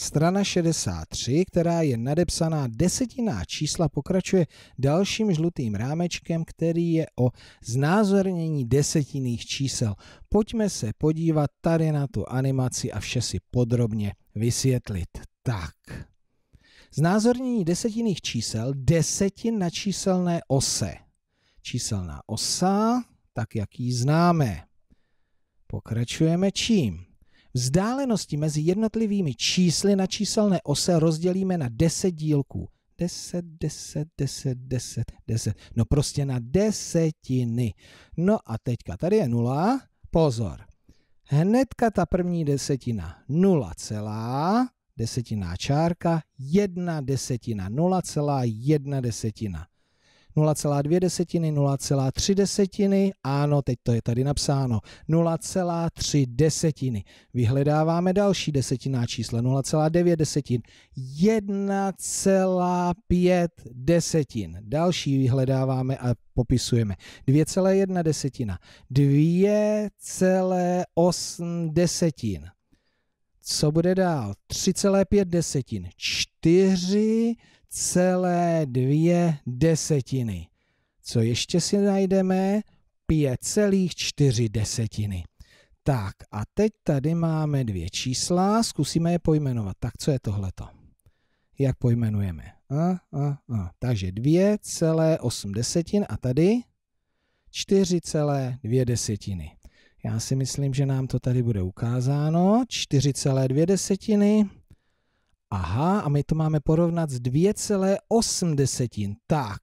Strana 63, která je nadepsaná desetiná čísla, pokračuje dalším žlutým rámečkem, který je o znázornění desetinných čísel. Pojďme se podívat tady na tu animaci a vše si podrobně vysvětlit. Tak. Znázornění desetinných čísel, desetin na číselné ose. Číselná osa, tak jak ji známe. Pokračujeme čím? Vzdálenosti mezi jednotlivými čísly na číselné ose rozdělíme na 10 dílků. 10, 10, 10, 10, 10. No prostě na desetiny. No a teďka, tady je nula. Pozor. Hnedka ta první desetina. 0 celá, desetina čárka, 1 desetina, 0,1 desetina. 0,2 desetiny, 0,3 desetiny, ano, teď to je tady napsáno, 0,3 desetiny. Vyhledáváme další desetinná čísla, 0,9 desetin, 1,5 desetin. Další vyhledáváme a popisujeme. 2,1 desetina, 2,8 desetin. Co bude dál? 3,5 desetin, 4 celé dvě desetiny. Co ještě si najdeme? 5,4 desetiny. Tak a teď tady máme dvě čísla, zkusíme je pojmenovat. Tak co je tohleto? Jak pojmenujeme? A, a, a. Takže 2,8 desetin a tady 4,2 desetiny. Já si myslím, že nám to tady bude ukázáno. 4,2 desetiny Aha, a my to máme porovnat s 2,8 desetin. Tak,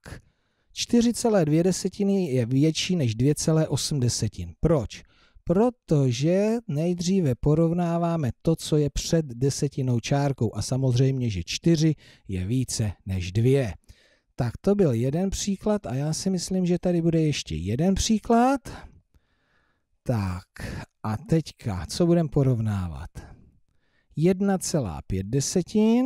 4,2 desetiny je větší než 2,8 desetin. Proč? Protože nejdříve porovnáváme to, co je před desetinou čárkou a samozřejmě, že 4 je více než 2. Tak to byl jeden příklad a já si myslím, že tady bude ještě jeden příklad. Tak a teďka, co budeme porovnávat? 1,5 desetin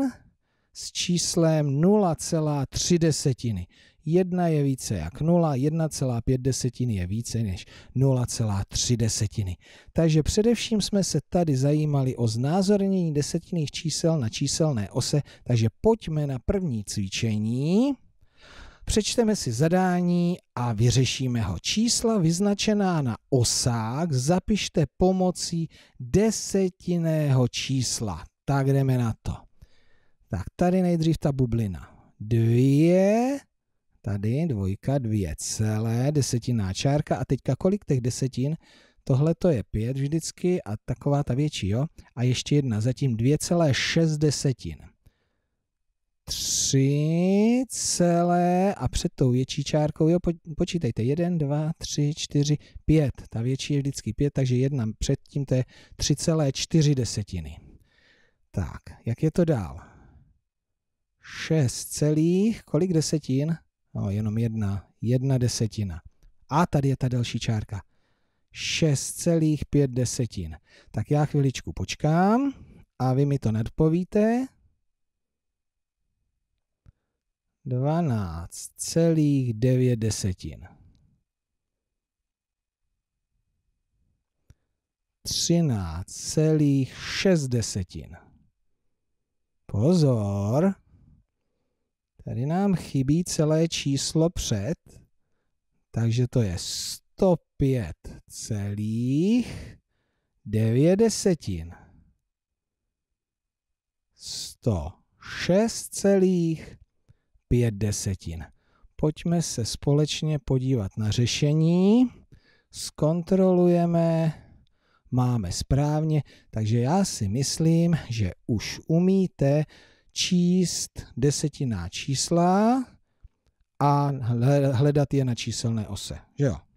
s číslem 0,3 desetiny. 1 je více jak 0, 1,5 desetiny je více než 0,3 desetiny. Takže především jsme se tady zajímali o znázornění desetinných čísel na číselné ose, takže pojďme na první cvičení. Přečteme si zadání a vyřešíme ho. Čísla vyznačená na osách zapište pomocí desetinného čísla. Tak jdeme na to. Tak tady nejdřív ta bublina. Dvě, tady dvojka, dvě celé, desetinná čárka a teďka kolik těch desetin? Tohle to je pět vždycky a taková ta větší, jo? A ještě jedna, zatím dvě celé šest desetin. 3 celé a před tou větší čárkou, jo, počítejte, 1, 2, 3, 4, 5. Ta větší je vždycky 5, takže před předtím to je čtyři desetiny. Tak, jak je to dál? 6 celých, kolik desetin? No, jenom jedna, jedna desetina. A tady je ta další čárka. 6,5 desetin. Tak já chviličku počkám a vy mi to nadpovíte. 12,9 desetin. 13,6 desetin. Pozor! Tady nám chybí celé číslo před, takže to je 105 celých 9 desetin. 106 celých pět desetin. Pojďme se společně podívat na řešení. Zkontrolujeme, máme správně, takže já si myslím, že už umíte číst desetinná čísla a hledat je na číselné ose. Že jo?